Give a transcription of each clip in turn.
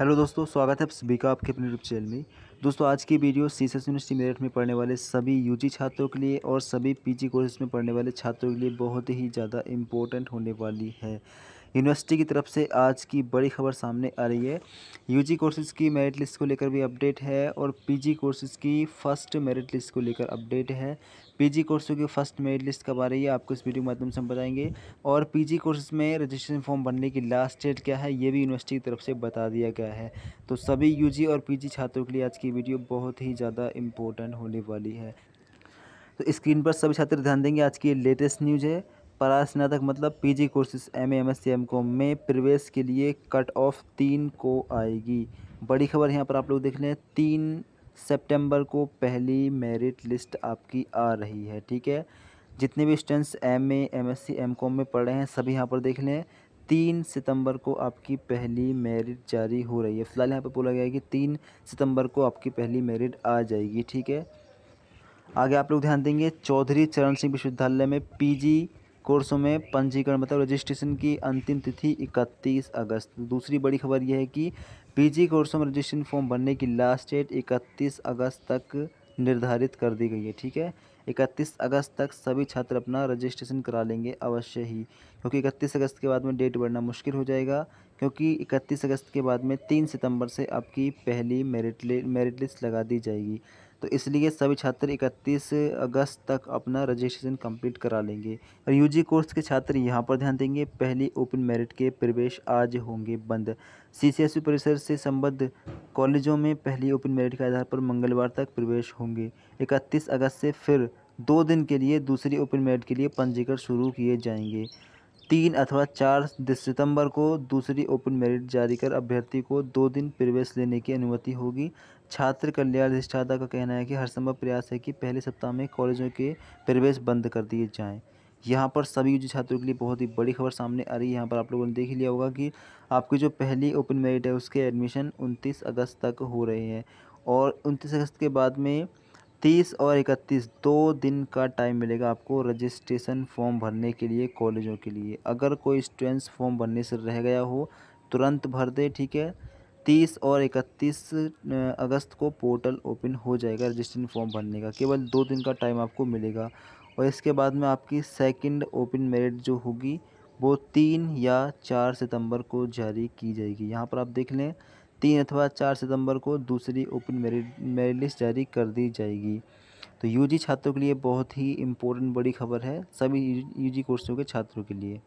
hello दोस्तों स्वागत है आप सभी का आपके अपने यूट्यूब चैनल में दोस्तों आज की वीडियो सी यूनिवर्सिटी मेरठ में पढ़ने वाले सभी यूजी छात्रों के लिए और सभी पीजी कोर्सेज में पढ़ने वाले छात्रों के लिए बहुत ही ज़्यादा इम्पोर्टेंट होने वाली है यूनिवर्सिटी की तरफ से आज की बड़ी खबर सामने आ रही है यूजी कोर्सेज़ की मेरिट लिस्ट को लेकर भी अपडेट है और पीजी कोर्सेज़ की फ़र्स्ट मेरिट लिस्ट को लेकर अपडेट है पीजी कोर्सों की फ़र्स्ट मेरिट लिस्ट कब आ रही है आपको इस वीडियो के माध्यम से हम बताएंगे और पीजी कोर्सेज़ में रजिस्ट्रेशन फॉर्म भरने की लास्ट डेट क्या है ये भी यूनिवर्सिटी की तरफ से बता दिया गया है तो सभी यू और पी छात्रों के लिए आज की वीडियो बहुत ही ज़्यादा इम्पोर्टेंट होने वाली है तो स्क्रीन पर सभी छात्र ध्यान देंगे आज की लेटेस्ट न्यूज़ है परास्नातक मतलब PG courses M MSc MCom में प्रवेश के लिए कट ऑफ तीन को आएगी बड़ी खबर यहाँ पर आप लोग देख लें तीन सितंबर को पहली मेरिट लिस्ट आपकी आ रही है ठीक है जितने भी students MA MSc MCom में पढ़ रहे हैं सभी यहाँ पर देख लें तीन सितंबर को आपकी पहली मेरिट जारी हो रही है फ़िलहाल यहाँ पर बोला गया है कि तीन सितंबर को आपकी पहली मेरिट आ जाएगी ठीक है आगे आप लोग ध्यान देंगे चौधरी चरण सिंह विश्वविद्यालय में पीजी कोर्सों में पंजीकरण मतलब रजिस्ट्रेशन की अंतिम तिथि 31 अगस्त दूसरी बड़ी खबर यह है कि पीजी कोर्सों में रजिस्ट्रेशन फॉर्म भरने की लास्ट डेट 31 अगस्त तक निर्धारित कर दी गई है ठीक है 31 अगस्त तक सभी छात्र अपना रजिस्ट्रेशन करा लेंगे अवश्य ही क्योंकि 31 अगस्त के बाद में डेट बढ़ना मुश्किल हो जाएगा क्योंकि 31 अगस्त के बाद में 3 सितंबर से आपकी पहली मेरिट मेरिट लिस्ट लगा दी जाएगी तो इसलिए सभी छात्र इकतीस अगस्त तक अपना रजिस्ट्रेशन कंप्लीट करा लेंगे और यूजी कोर्स के छात्र यहाँ पर ध्यान देंगे पहली ओपन मेरिट के प्रवेश आज होंगे बंद सी सी एस परिसर से संबद्ध कॉलेजों में पहली ओपन मेरिट के आधार पर मंगलवार तक प्रवेश होंगे इकतीस अगस्त से फिर दो दिन के लिए दूसरी ओपन मेरिट के लिए पंजीकरण शुरू किए जाएंगे तीन अथवा चार सितंबर को दूसरी ओपन मेरिट जारी कर अभ्यर्थी को दो दिन प्रवेश लेने की अनुमति होगी छात्र कल्याण अधिष्ठाता का कहना है कि हर संभव प्रयास है कि पहले सप्ताह में कॉलेजों के प्रवेश बंद कर दिए जाएँ यहाँ पर सभी जो छात्रों के लिए बहुत ही बड़ी खबर सामने आ रही है यहाँ पर आप लोगों ने देख लिया होगा कि आपकी जो पहली ओपन मेरिट है उसके एडमिशन 29 अगस्त तक हो रहे हैं और 29 अगस्त के बाद में 30 और 31 दो दिन का टाइम मिलेगा आपको रजिस्ट्रेशन फॉर्म भरने के लिए कॉलेजों के लिए अगर कोई स्टूडेंट्स फॉर्म भरने से रह गया हो तुरंत भर दे ठीक है तीस और इकतीस अगस्त को पोर्टल ओपन हो जाएगा रजिस्ट्रेशन फॉर्म भरने का केवल दो दिन का टाइम आपको मिलेगा और इसके बाद में आपकी सेकंड ओपन मेरिट जो होगी वो तीन या चार सितंबर को जारी की जाएगी यहाँ पर आप देख लें तीन अथवा चार सितंबर को दूसरी ओपन मेरिट मेरिट लिस्ट जारी कर दी जाएगी तो यूजी छात्रों के लिए बहुत ही इम्पोर्टेंट बड़ी खबर है सभी यूजी कोर्सों के छात्रों के लिए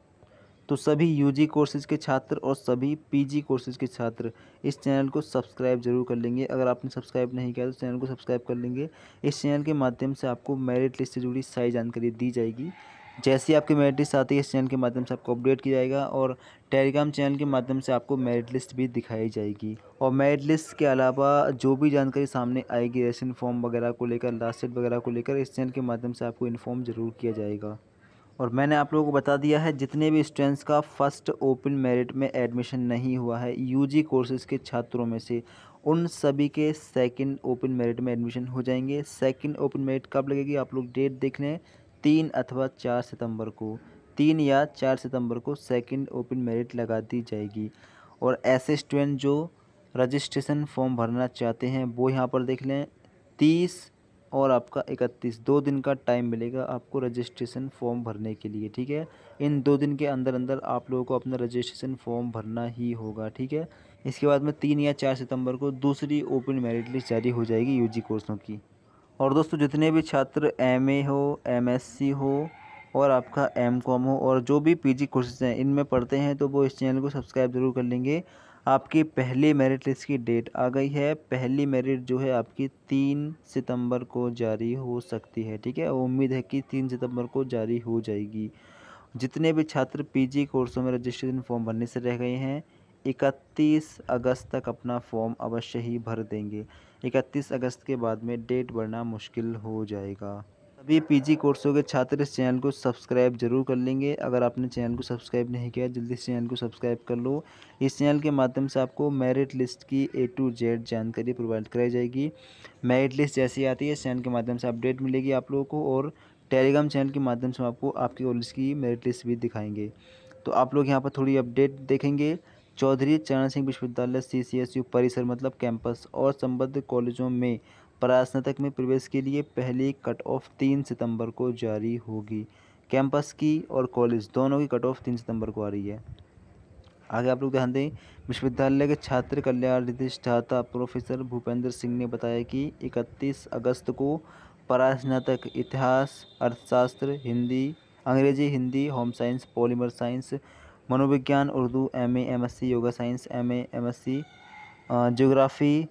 तो सभी यूजी कोर्सेज़ के छात्र और सभी पीजी कोर्सेज़ के छात्र इस चैनल को सब्सक्राइब जरूर कर लेंगे अगर आपने सब्सक्राइब नहीं किया तो चैनल को सब्सक्राइब कर लेंगे इस चैनल के माध्यम से आपको मेरिट लिस्ट से जुड़ी सारी जानकारी दी जाएगी जैसे ही आपकी मेरिट लिस्ट आती है इस चैनल के माध्यम से आपको अपडेट किया जाएगा और टेलीग्राम चैनल के माध्यम से आपको मेरिट लिस्ट भी दिखाई जाएगी और मेरिट लिस्ट के अलावा जो भी जानकारी सामने आएगी रेशन फॉर्म वगैरह को लेकर लास्ट डेट वगैरह को लेकर इस चैनल के माध्यम से आपको इन्फॉर्म जरूर किया जाएगा और मैंने आप लोगों को बता दिया है जितने भी स्टूडेंट्स का फर्स्ट ओपन मेरिट में एडमिशन नहीं हुआ है यूजी कोर्सेज़ के छात्रों में से उन सभी के सेकंड ओपन मेरिट में एडमिशन हो जाएंगे सेकंड ओपन मेरिट कब लगेगी आप लोग डेट देख लें तीन अथवा चार सितंबर को तीन या चार सितंबर को सेकंड ओपन मेरिट लगा दी जाएगी और ऐसे स्टूडेंट जो रजिस्ट्रेशन फॉर्म भरना चाहते हैं वो यहाँ पर देख लें तीस और आपका इकतीस दो दिन का टाइम मिलेगा आपको रजिस्ट्रेशन फॉर्म भरने के लिए ठीक है इन दो दिन के अंदर अंदर आप लोगों को अपना रजिस्ट्रेशन फॉर्म भरना ही होगा ठीक है इसके बाद में तीन या चार सितंबर को दूसरी ओपन मेरिट लिस्ट जारी हो जाएगी जी कोर्सों की और दोस्तों जितने भी छात्र ए हो सी हो और आपका एम कॉम हो और जो भी जी कोर्सेज हैं इनमें पढ़ते हैं तो वो इस चैनल को सब्सक्राइब ज़रूर कर लेंगे आपकी पहली मेरिट लिस्ट की डेट आ गई है पहली मेरिट जो है आपकी तीन सितंबर को जारी हो सकती है ठीक है उम्मीद है कि तीन सितंबर को जारी हो जाएगी जितने भी छात्र पीजी कोर्सों में रजिस्ट्रेशन फॉर्म भरने से रह गए हैं इकतीस अगस्त तक अपना फॉर्म अवश्य ही भर देंगे इकतीस अगस्त के बाद में डेट भरना मुश्किल हो जाएगा सभी पीजी कोर्सों के छात्र इस चैनल को सब्सक्राइब जरूर कर लेंगे अगर आपने चैनल को सब्सक्राइब नहीं किया जल्दी इस चैनल को सब्सक्राइब कर लो इस चैनल के माध्यम से आपको मेरिट लिस्ट की ए टू जेड जानकारी प्रोवाइड कराई जाएगी मेरिट लिस्ट जैसी आती है इस चैनल के माध्यम से अपडेट मिलेगी आप लोगों को और टेलीग्राम चैनल के माध्यम से आपको आपके कॉलेज की मेरिट लिस्ट भी दिखाएंगे तो आप लोग यहाँ पर थोड़ी अपडेट देखेंगे चौधरी चरण सिंह विश्वविद्यालय सी परिसर मतलब कैंपस और संबद्ध कॉलेजों में स्नातक में प्रवेश के लिए पहली कट ऑफ तीन सितंबर को जारी होगी कैंपस की और कॉलेज दोनों की कट ऑफ तीन सितंबर को आ रही है आगे आप लोग ध्यान दें विश्वविद्यालय के छात्र कल्याण अधिष्ठाता प्रोफेसर भूपेंद्र सिंह ने बताया कि इकतीस अगस्त को परास्नातक इतिहास अर्थशास्त्र हिंदी अंग्रेजी Hindi home science polymer science मनोविज्ञान Urdu MA MSc yoga science MA MSc geography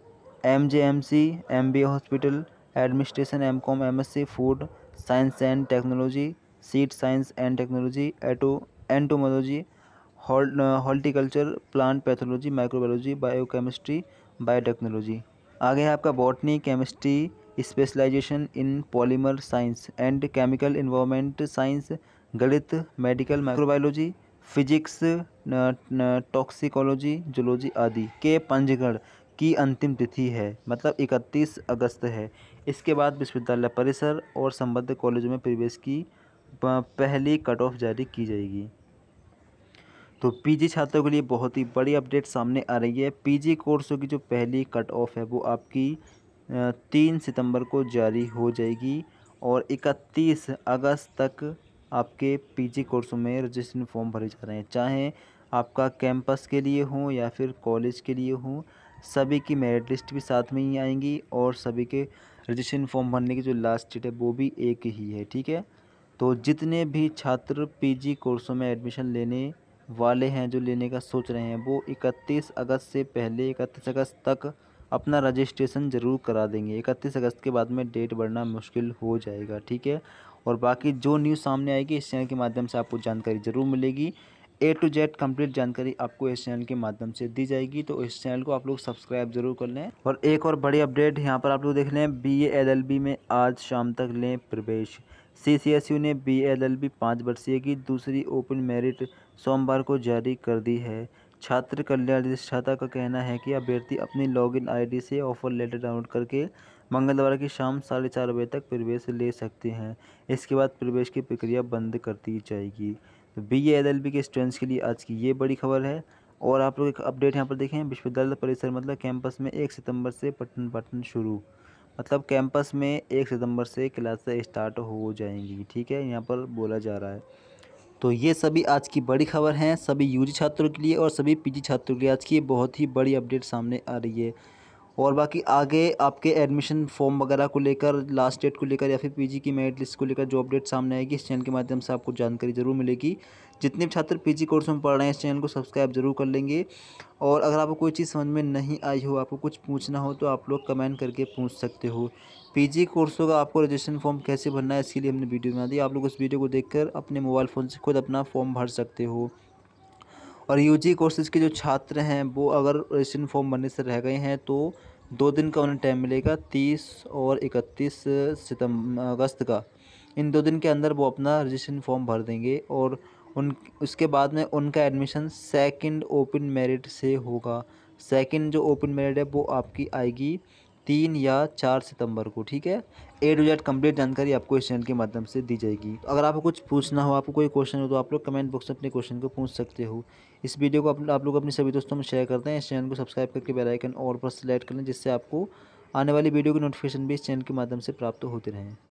MJMC MB hospital administration MCom MSc food science and technology seed science and technology एटो entomology horticulture plant pathology microbiology biochemistry biotechnology आगे है आपका botany chemistry specialization in polymer science and chemical environment science गणित medical microbiology physics toxicology zoology आदि के पंजगढ़ की अंतिम तिथि है मतलब इकतीस अगस्त है इसके बाद विश्वविद्यालय परिसर और संबद्ध कॉलेजों में प्रवेश की पहली कट ऑफ जारी की जाएगी तो पीजी छात्रों के लिए बहुत ही बड़ी अपडेट सामने आ रही है पीजी कोर्सों की जो पहली कट ऑफ है वो आपकी तीन सितंबर को जारी हो जाएगी और इकतीस अगस्त तक आपके पीजी कोर्सों में रजिस्ट्रेशन फॉर्म भरे जा रहे हैं चाहे आपका कैंपस के लिए हो या फिर कॉलेज के लिए हो सभी की मेरिट लिस्ट भी साथ में ही आएंगी और सभी के रजिस्ट्रेशन फॉर्म भरने की जो लास्ट डेट है वो भी एक ही है ठीक है तो जितने भी छात्र पीजी कोर्सों में एडमिशन लेने वाले हैं जो लेने का सोच रहे हैं वो इकतीस अगस्त से पहले इकतीस अगस्त तक अपना रजिस्ट्रेशन ज़रूर करा देंगे इकतीस अगस्त के बाद में डेट बढ़ना मुश्किल हो जाएगा ठीक है और बाकी जो न्यूज़ सामने आएगी इस चैनल के माध्यम से आपको जानकारी ज़रूर मिलेगी ए टू जेड कंप्लीट जानकारी आपको इस चैनल के माध्यम से दी जाएगी तो इस चैनल को आप लोग सब्सक्राइब जरूर कर लें और एक और बड़ी अपडेट यहाँ पर आप लोग देख लें बी एल एल बी में आज शाम तक लें प्रवेश सी सी एस यू ने बी एल एल बी पाँच वर्षीय की दूसरी ओपन मेरिट सोमवार को जारी कर दी है छात्र कल्याण अधिष्ठाता का कहना है कि अभ्यर्थी अपनी लॉगिन आईडी से ऑफर लेटर डाउनलोड करके मंगलवार की शाम साढ़े चार बजे तक प्रवेश ले सकते हैं इसके बाद प्रवेश की प्रक्रिया बंद कर दी जाएगी तो बी ए एल के स्टूडेंट्स के लिए आज की ये बड़ी खबर है और आप लोग एक अपडेट यहाँ पर देखें विश्वविद्यालय परिसर मतलब कैंपस में एक सितंबर से पठन पठन शुरू मतलब कैंपस में एक सितंबर से क्लासेस स्टार्ट हो जाएंगी ठीक है यहाँ पर बोला जा रहा है तो ये सभी आज की बड़ी खबर हैं सभी यूजी छात्रों के लिए और सभी पीजी छात्रों के लिए आज की बहुत ही बड़ी अपडेट सामने आ रही है और बाकी आगे आपके एडमिशन फॉर्म वगैरह को लेकर लास्ट डेट को लेकर या फिर पीजी की मेरिट लिस्ट को लेकर जो अपडेट सामने आएगी इस चैनल के माध्यम से आपको जानकारी ज़रूर मिलेगी जितने भी छात्र पीजी कोर्स में पढ़ रहे हैं इस चैनल को सब्सक्राइब जरूर कर लेंगे और अगर आपको कोई चीज़ समझ में नहीं आई हो आपको कुछ पूछना हो तो आप लोग कमेंट करके पूछ सकते हो पीजी कोर्सों का आपको रजिस्ट्रेशन फॉर्म कैसे भरना है इसके लिए हमने वीडियो बना दी आप लोग उस वीडियो को देखकर अपने मोबाइल फ़ोन से खुद अपना फॉर्म भर सकते हो और यूजी कोर्सेज़ के जो छात्र हैं वो अगर रजिस्ट्रेशन फॉर्म भरने से रह गए हैं तो दो दिन का उन्हें टाइम मिलेगा तीस और इकतीस सितम्बर अगस्त का इन दो दिन के अंदर वो अपना रजिस्ट्रेशन फॉर्म भर देंगे और उन उसके बाद में उनका एडमिशन सेकंड ओपन मेरिट से होगा सेकंड जो ओपन मेरिट है वो आपकी आएगी तीन या चार सितंबर को ठीक है ए टू जेड कम्प्लीट जानकारी आपको इस चैनल के माध्यम से दी जाएगी तो अगर आपको कुछ पूछना हो आपको कोई क्वेश्चन हो तो आप लोग कमेंट बॉक्स में अपने क्वेश्चन को पूछ सकते हो इस वीडियो को आप, आप लोग अपने सभी दोस्तों में शेयर करते हैं इस चैनल को सब्सक्राइब करके बेल आइकन और पर सेलेक्ट करें जिससे आपको आने वाली वीडियो की नोटिफिकेशन भी इस चैनल के माध्यम से प्राप्त होते रहें